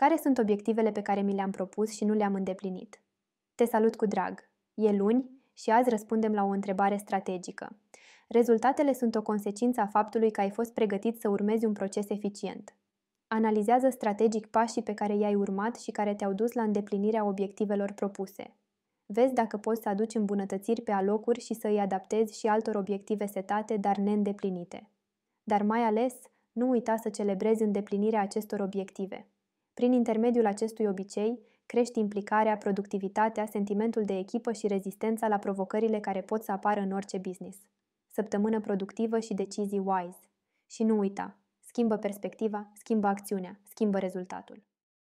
Care sunt obiectivele pe care mi le-am propus și nu le-am îndeplinit? Te salut cu drag! E luni și azi răspundem la o întrebare strategică. Rezultatele sunt o consecință a faptului că ai fost pregătit să urmezi un proces eficient. Analizează strategic pașii pe care i-ai urmat și care te-au dus la îndeplinirea obiectivelor propuse. Vezi dacă poți să aduci îmbunătățiri pe alocuri și să îi adaptezi și altor obiective setate, dar neîndeplinite. Dar mai ales, nu uita să celebrezi îndeplinirea acestor obiective. Prin intermediul acestui obicei, crești implicarea, productivitatea, sentimentul de echipă și rezistența la provocările care pot să apară în orice business. Săptămână productivă și decizii wise. Și nu uita, schimbă perspectiva, schimbă acțiunea, schimbă rezultatul.